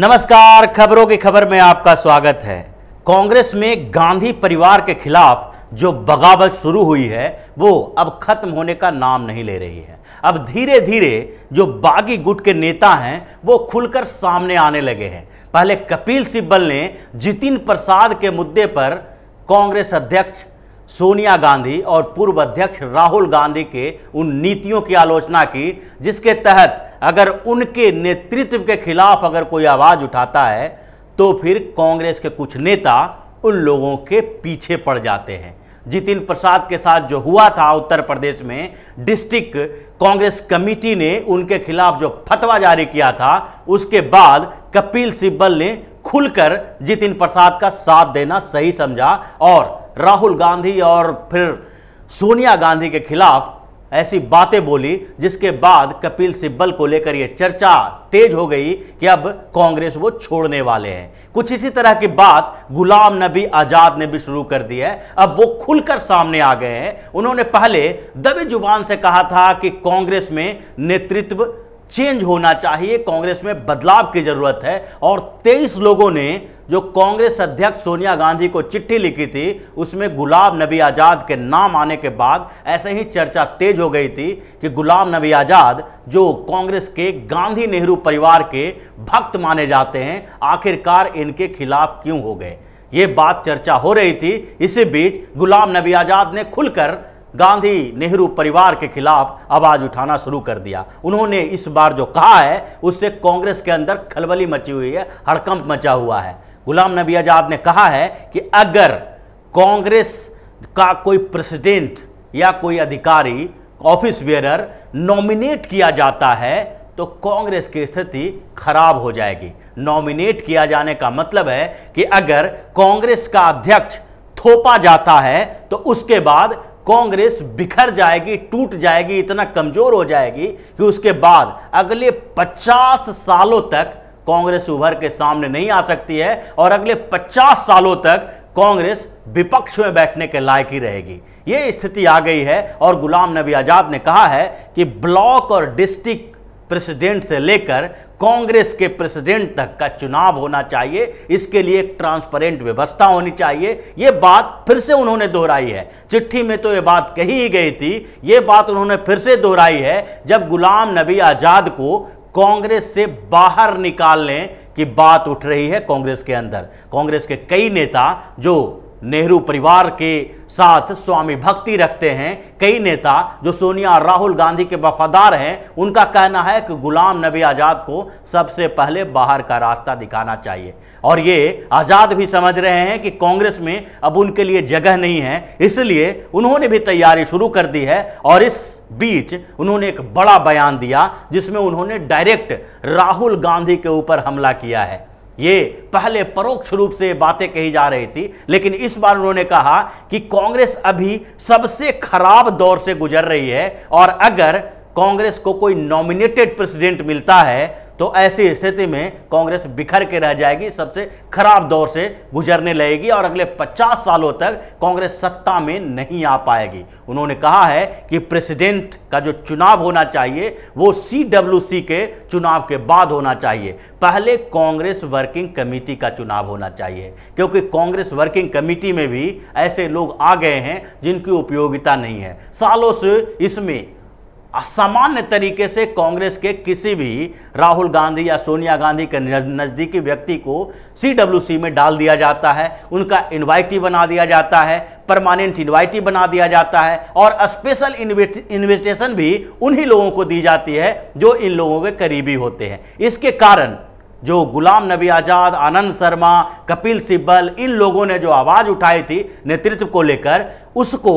नमस्कार खबरों की खबर में आपका स्वागत है कांग्रेस में गांधी परिवार के खिलाफ जो बगावत शुरू हुई है वो अब खत्म होने का नाम नहीं ले रही है अब धीरे धीरे जो बागी गुट के नेता हैं वो खुलकर सामने आने लगे हैं पहले कपिल सिब्बल ने जितिन प्रसाद के मुद्दे पर कांग्रेस अध्यक्ष सोनिया गांधी और पूर्व अध्यक्ष राहुल गांधी के उन नीतियों की आलोचना की जिसके तहत अगर उनके नेतृत्व के खिलाफ अगर कोई आवाज़ उठाता है तो फिर कांग्रेस के कुछ नेता उन लोगों के पीछे पड़ जाते हैं जितिन प्रसाद के साथ जो हुआ था उत्तर प्रदेश में डिस्ट्रिक्ट कांग्रेस कमेटी ने उनके खिलाफ जो फतवा जारी किया था उसके बाद कपिल सिब्बल ने खुलकर जितिन प्रसाद का साथ देना सही समझा और राहुल गांधी और फिर सोनिया गांधी के खिलाफ ऐसी बातें बोली जिसके बाद कपिल सिब्बल को लेकर यह चर्चा तेज हो गई कि अब कांग्रेस वो छोड़ने वाले हैं कुछ इसी तरह की बात गुलाम नबी आज़ाद ने भी शुरू कर दी है अब वो खुलकर सामने आ गए हैं उन्होंने पहले दबे जुबान से कहा था कि कांग्रेस में नेतृत्व चेंज होना चाहिए कांग्रेस में बदलाव की ज़रूरत है और तेईस लोगों ने जो कांग्रेस अध्यक्ष सोनिया गांधी को चिट्ठी लिखी थी उसमें गुलाम नबी आज़ाद के नाम आने के बाद ऐसे ही चर्चा तेज हो गई थी कि गुलाम नबी आज़ाद जो कांग्रेस के गांधी नेहरू परिवार के भक्त माने जाते हैं आखिरकार इनके खिलाफ क्यों हो गए ये बात चर्चा हो रही थी इसी बीच गुलाम नबी आज़ाद ने खुलकर गांधी नेहरू परिवार के खिलाफ आवाज़ उठाना शुरू कर दिया उन्होंने इस बार जो कहा है उससे कांग्रेस के अंदर खलबली मची हुई है हड़कंप मचा हुआ है गुलाम नबी आज़ाद ने कहा है कि अगर कांग्रेस का कोई प्रेसिडेंट या कोई अधिकारी ऑफिस बेयरर नॉमिनेट किया जाता है तो कांग्रेस की स्थिति खराब हो जाएगी नॉमिनेट किया जाने का मतलब है कि अगर कांग्रेस का अध्यक्ष थोपा जाता है तो उसके बाद कांग्रेस बिखर जाएगी टूट जाएगी इतना कमजोर हो जाएगी कि उसके बाद अगले 50 सालों तक कांग्रेस उभर के सामने नहीं आ सकती है और अगले 50 सालों तक कांग्रेस विपक्ष में बैठने के लायक ही रहेगी ये स्थिति आ गई है और गुलाम नबी आज़ाद ने कहा है कि ब्लॉक और डिस्ट्रिक्ट प्रेसिडेंट से लेकर कांग्रेस के प्रेसिडेंट तक का चुनाव होना चाहिए इसके लिए एक ट्रांसपेरेंट व्यवस्था होनी चाहिए यह बात फिर से उन्होंने दोहराई है चिट्ठी में तो ये बात कही ही गई थी ये बात उन्होंने फिर से दोहराई है जब गुलाम नबी आज़ाद को कांग्रेस से बाहर निकालने की बात उठ रही है कांग्रेस के अंदर कांग्रेस के कई नेता जो नेहरू परिवार के साथ स्वामी भक्ति रखते हैं कई नेता जो सोनिया और राहुल गांधी के वफादार हैं उनका कहना है कि गुलाम नबी आज़ाद को सबसे पहले बाहर का रास्ता दिखाना चाहिए और ये आज़ाद भी समझ रहे हैं कि कांग्रेस में अब उनके लिए जगह नहीं है इसलिए उन्होंने भी तैयारी शुरू कर दी है और इस बीच उन्होंने एक बड़ा बयान दिया जिसमें उन्होंने डायरेक्ट राहुल गांधी के ऊपर हमला किया है ये पहले परोक्ष रूप से बातें कही जा रही थी लेकिन इस बार उन्होंने कहा कि कांग्रेस अभी सबसे खराब दौर से गुजर रही है और अगर कांग्रेस को कोई नॉमिनेटेड प्रेसिडेंट मिलता है तो ऐसी स्थिति में कांग्रेस बिखर के रह जाएगी सबसे खराब दौर से गुजरने लगेगी और अगले 50 सालों तक कांग्रेस सत्ता में नहीं आ पाएगी उन्होंने कहा है कि प्रेसिडेंट का जो चुनाव होना चाहिए वो सी के चुनाव के बाद होना चाहिए पहले कांग्रेस वर्किंग कमेटी का चुनाव होना चाहिए क्योंकि कांग्रेस वर्किंग कमेटी में भी ऐसे लोग आ गए हैं जिनकी उपयोगिता नहीं है सालों से इसमें असामान्य तरीके से कांग्रेस के किसी भी राहुल गांधी या सोनिया गांधी के नज़दीकी व्यक्ति को सीडब्ल्यूसी में डाल दिया जाता है उनका इन्वाइटी बना दिया जाता है परमानेंट इन्वाइटी बना दिया जाता है और स्पेशल इन्विटेशन भी उन्हीं लोगों को दी जाती है जो इन लोगों के करीबी होते हैं इसके कारण जो गुलाम नबी आज़ाद आनंद शर्मा कपिल सिब्बल इन लोगों ने जो आवाज़ उठाई थी नेतृत्व को लेकर उसको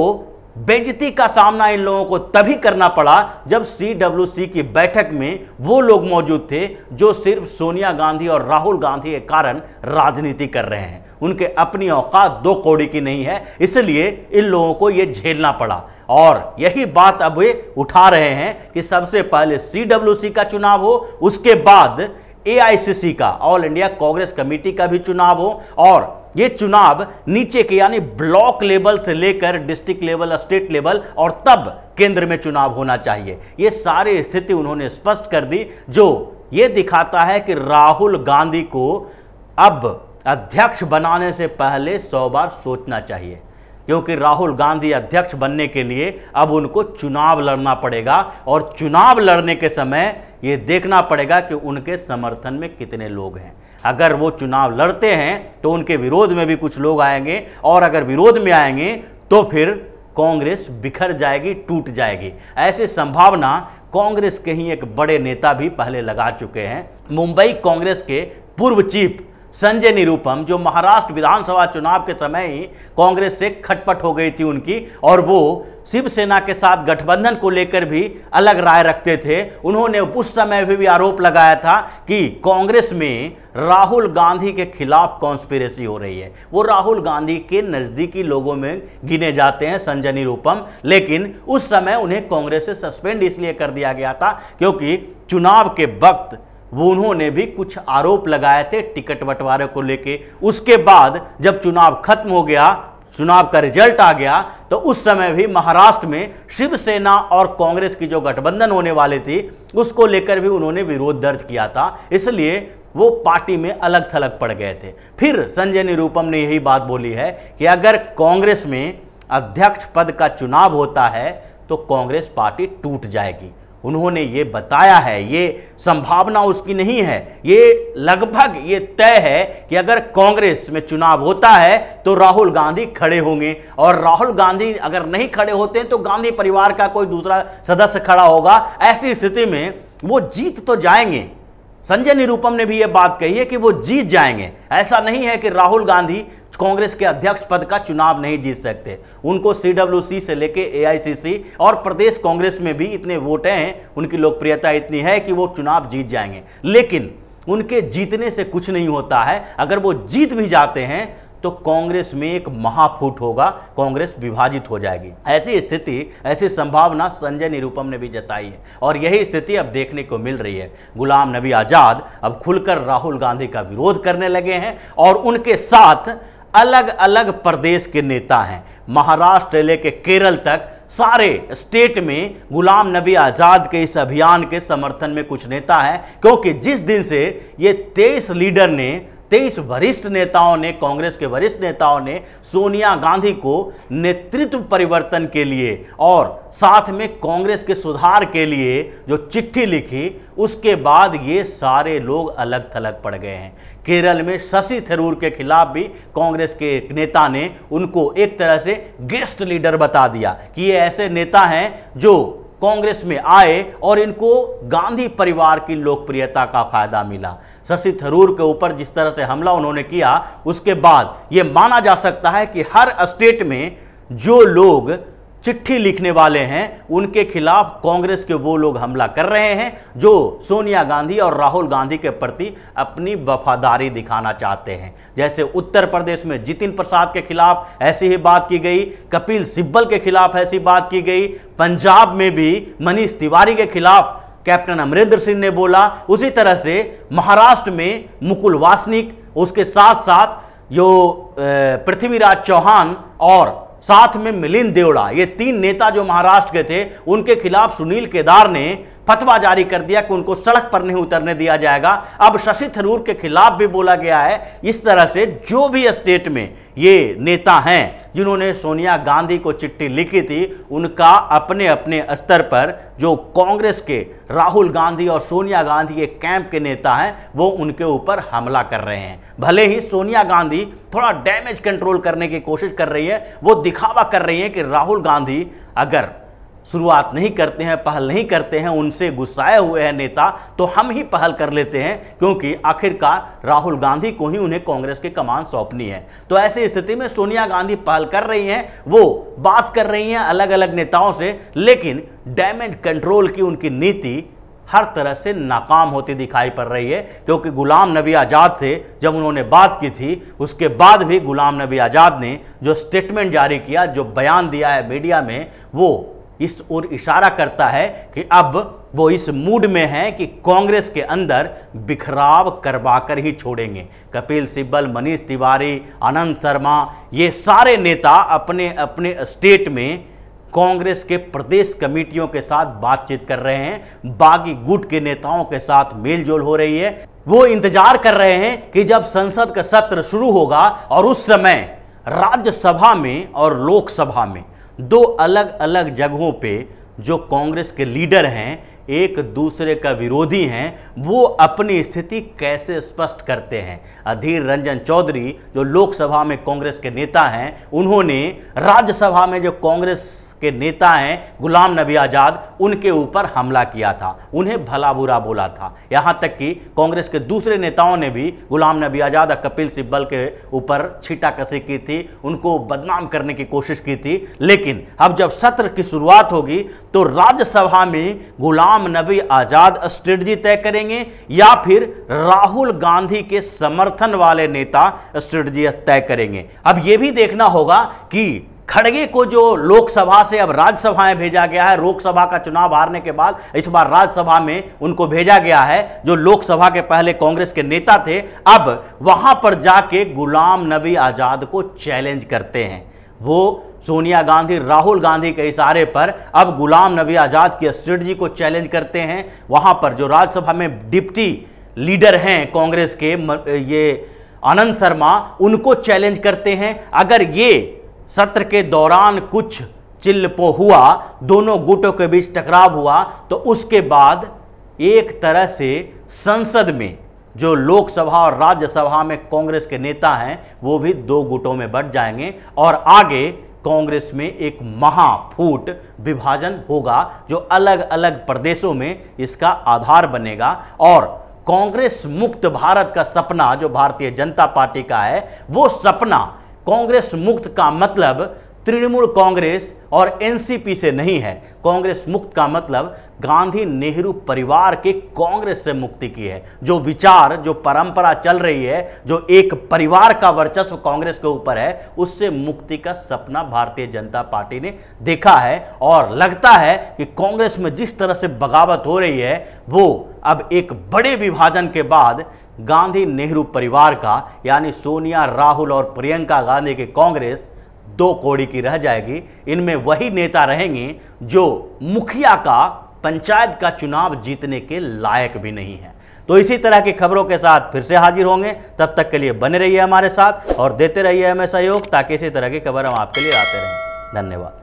बेजती का सामना इन लोगों को तभी करना पड़ा जब सी की बैठक में वो लोग मौजूद थे जो सिर्फ सोनिया गांधी और राहुल गांधी के कारण राजनीति कर रहे हैं उनके अपनी औकात दो कौड़ी की नहीं है इसलिए इन लोगों को ये झेलना पड़ा और यही बात अब वे उठा रहे हैं कि सबसे पहले सी का चुनाव हो उसके बाद सी का ऑल इंडिया कांग्रेस कमेटी का भी चुनाव हो और ये चुनाव नीचे के यानी ब्लॉक लेवल से लेकर डिस्ट्रिक्ट लेवल स्टेट लेवल और तब केंद्र में चुनाव होना चाहिए ये सारी स्थिति उन्होंने स्पष्ट कर दी जो ये दिखाता है कि राहुल गांधी को अब अध्यक्ष बनाने से पहले सौ बार सोचना चाहिए क्योंकि राहुल गांधी अध्यक्ष बनने के लिए अब उनको चुनाव लड़ना पड़ेगा और चुनाव लड़ने के समय ये देखना पड़ेगा कि उनके समर्थन में कितने लोग हैं अगर वो चुनाव लड़ते हैं तो उनके विरोध में भी कुछ लोग आएंगे और अगर विरोध में आएंगे तो फिर कांग्रेस बिखर जाएगी टूट जाएगी ऐसी संभावना कांग्रेस के ही एक बड़े नेता भी पहले लगा चुके हैं मुंबई कांग्रेस के पूर्व चीफ संजय निरूपम जो महाराष्ट्र विधानसभा चुनाव के समय ही कांग्रेस से खटपट हो गई थी उनकी और वो शिवसेना के साथ गठबंधन को लेकर भी अलग राय रखते थे उन्होंने उस समय भी, भी आरोप लगाया था कि कांग्रेस में राहुल गांधी के खिलाफ कॉन्स्पिरेसी हो रही है वो राहुल गांधी के नज़दीकी लोगों में गिने जाते हैं संजय निरूपम लेकिन उस समय उन्हें कांग्रेस से सस्पेंड इसलिए कर दिया गया था क्योंकि चुनाव के वक्त वो उन्होंने भी कुछ आरोप लगाए थे टिकट बंटवारे को लेके उसके बाद जब चुनाव खत्म हो गया चुनाव का रिजल्ट आ गया तो उस समय भी महाराष्ट्र में शिवसेना और कांग्रेस की जो गठबंधन होने वाली थी उसको लेकर भी उन्होंने विरोध दर्ज किया था इसलिए वो पार्टी में अलग थलग पड़ गए थे फिर संजय निरूपम ने यही बात बोली है कि अगर कांग्रेस में अध्यक्ष पद का चुनाव होता है तो कांग्रेस पार्टी टूट जाएगी उन्होंने ये बताया है ये संभावना उसकी नहीं है ये लगभग ये तय है कि अगर कांग्रेस में चुनाव होता है तो राहुल गांधी खड़े होंगे और राहुल गांधी अगर नहीं खड़े होते तो गांधी परिवार का कोई दूसरा सदस्य खड़ा होगा ऐसी स्थिति में वो जीत तो जाएंगे संजय निरूपम ने भी ये बात कही है कि वो जीत जाएंगे ऐसा नहीं है कि राहुल गांधी कांग्रेस के अध्यक्ष पद का चुनाव नहीं जीत सकते उनको सीडब्ल्यूसी से लेके एआईसीसी और प्रदेश कांग्रेस में भी इतने वोट हैं उनकी लोकप्रियता इतनी है कि वो चुनाव जीत जाएंगे लेकिन उनके जीतने से कुछ नहीं होता है अगर वो जीत भी जाते हैं तो कांग्रेस में एक महाफूट होगा कांग्रेस विभाजित हो जाएगी ऐसी स्थिति ऐसी संभावना संजय निरुपम ने भी जताई है और यही स्थिति अब देखने को मिल रही है गुलाम नबी आज़ाद अब खुलकर राहुल गांधी का विरोध करने लगे हैं और उनके साथ अलग अलग प्रदेश के नेता हैं महाराष्ट्र लेके केरल तक सारे स्टेट में गुलाम नबी आज़ाद के इस अभियान के समर्थन में कुछ नेता हैं क्योंकि जिस दिन से ये तेईस लीडर ने तेईस वरिष्ठ नेताओं ने कांग्रेस के वरिष्ठ नेताओं ने सोनिया गांधी को नेतृत्व परिवर्तन के लिए और साथ में कांग्रेस के सुधार के लिए जो चिट्ठी लिखी उसके बाद ये सारे लोग अलग थलग पड़ गए हैं केरल में शशि थरूर के खिलाफ भी कांग्रेस के नेता ने उनको एक तरह से गेस्ट लीडर बता दिया कि ये ऐसे नेता हैं जो कांग्रेस में आए और इनको गांधी परिवार की लोकप्रियता का फायदा मिला शशि थरूर के ऊपर जिस तरह से हमला उन्होंने किया उसके बाद ये माना जा सकता है कि हर स्टेट में जो लोग चिट्ठी लिखने वाले हैं उनके खिलाफ कांग्रेस के वो लोग हमला कर रहे हैं जो सोनिया गांधी और राहुल गांधी के प्रति अपनी वफादारी दिखाना चाहते हैं जैसे उत्तर प्रदेश में जितिन प्रसाद के खिलाफ ऐसी ही बात की गई कपिल सिब्बल के खिलाफ ऐसी बात की गई पंजाब में भी मनीष तिवारी के खिलाफ कैप्टन अमरिंदर सिंह ने बोला उसी तरह से महाराष्ट्र में मुकुल वासनिक उसके साथ साथ जो पृथ्वीराज चौहान और साथ में मिलिंद देवड़ा ये तीन नेता जो महाराष्ट्र के थे उनके खिलाफ सुनील केदार ने फतवा जारी कर दिया कि उनको सड़क पर नहीं उतरने दिया जाएगा अब शशि थरूर के खिलाफ भी बोला गया है इस तरह से जो भी स्टेट में ये नेता हैं जिन्होंने सोनिया गांधी को चिट्ठी लिखी थी उनका अपने अपने स्तर पर जो कांग्रेस के राहुल गांधी और सोनिया गांधी के कैंप के नेता हैं वो उनके ऊपर हमला कर रहे हैं भले ही सोनिया गांधी थोड़ा डैमेज कंट्रोल करने की कोशिश कर रही है वो दिखावा कर रही है कि राहुल गांधी अगर शुरुआत नहीं करते हैं पहल नहीं करते हैं उनसे गुस्साए हुए हैं नेता तो हम ही पहल कर लेते हैं क्योंकि आखिरकार राहुल गांधी को ही उन्हें कांग्रेस की कमान सौंपनी है तो ऐसी स्थिति में सोनिया गांधी पहल कर रही हैं वो बात कर रही हैं अलग अलग नेताओं से लेकिन डैमेज कंट्रोल की उनकी नीति हर तरह से नाकाम होती दिखाई पड़ रही है क्योंकि गुलाम नबी आज़ाद से जब उन्होंने बात की थी उसके बाद भी गुलाम नबी आज़ाद ने जो स्टेटमेंट जारी किया जो बयान दिया है मीडिया में वो इस ओर इशारा करता है कि अब वो इस मूड में हैं कि कांग्रेस के अंदर बिखराव करवाकर ही छोड़ेंगे कपिल सिब्बल मनीष तिवारी आनंद शर्मा ये सारे नेता अपने अपने स्टेट में कांग्रेस के प्रदेश कमेटियों के साथ बातचीत कर रहे हैं बागी गुट के नेताओं के साथ मेलजोल हो रही है वो इंतजार कर रहे हैं कि जब संसद का सत्र शुरू होगा और उस समय राज्यसभा में और लोकसभा में दो अलग अलग जगहों पे जो कांग्रेस के लीडर हैं एक दूसरे का विरोधी हैं वो अपनी स्थिति कैसे स्पष्ट करते हैं अधीर रंजन चौधरी जो लोकसभा में कांग्रेस के नेता हैं उन्होंने राज्यसभा में जो कांग्रेस के नेता हैं गुलाम नबी आज़ाद उनके ऊपर हमला किया था उन्हें भला बुरा बोला था यहाँ तक कि कांग्रेस के दूसरे नेताओं ने भी गुलाम नबी आज़ाद और कपिल सिब्बल के ऊपर कसी की थी उनको बदनाम करने की कोशिश की थी लेकिन अब जब सत्र की शुरुआत होगी तो राज्यसभा में गुलाम नबी आज़ाद स्ट्रेटजी तय करेंगे या फिर राहुल गांधी के समर्थन वाले नेता स्ट्रेटजी तय करेंगे अब यह भी देखना होगा कि खड़गे को जो लोकसभा से अब राज्यसभा में भेजा गया है लोकसभा का चुनाव हारने के बाद इस बार राज्यसभा में उनको भेजा गया है जो लोकसभा के पहले कांग्रेस के नेता थे अब वहां पर जाके गुलाम नबी आज़ाद को चैलेंज करते हैं वो सोनिया गांधी राहुल गांधी के इशारे पर अब गुलाम नबी आज़ाद की स्ट्रेटजी को चैलेंज करते हैं वहाँ पर जो राज्यसभा में डिप्टी लीडर हैं कांग्रेस के ये आनंद शर्मा उनको चैलेंज करते हैं अगर ये सत्र के दौरान कुछ चिल्लपो हुआ दोनों गुटों के बीच टकराव हुआ तो उसके बाद एक तरह से संसद में जो लोकसभा और राज्यसभा में कांग्रेस के नेता हैं वो भी दो गुटों में बढ़ जाएंगे और आगे कांग्रेस में एक महाफूट विभाजन होगा जो अलग अलग प्रदेशों में इसका आधार बनेगा और कांग्रेस मुक्त भारत का सपना जो भारतीय जनता पार्टी का है वो सपना कांग्रेस मुक्त का मतलब तृणमूल कांग्रेस और एनसीपी से नहीं है कांग्रेस मुक्त का मतलब गांधी नेहरू परिवार के कांग्रेस से मुक्ति की है जो विचार जो परंपरा चल रही है जो एक परिवार का वर्चस्व कांग्रेस के ऊपर है उससे मुक्ति का सपना भारतीय जनता पार्टी ने देखा है और लगता है कि कांग्रेस में जिस तरह से बगावत हो रही है वो अब एक बड़े विभाजन के बाद गांधी नेहरू परिवार का यानी सोनिया राहुल और प्रियंका गांधी की कांग्रेस दो कोड़ी की रह जाएगी इनमें वही नेता रहेंगे जो मुखिया का पंचायत का चुनाव जीतने के लायक भी नहीं है तो इसी तरह की खबरों के साथ फिर से हाजिर होंगे तब तक के लिए बने रहिए हमारे साथ और देते रहिए हमें सहयोग ताकि इसी तरह की खबर हम आपके लिए आते रहें धन्यवाद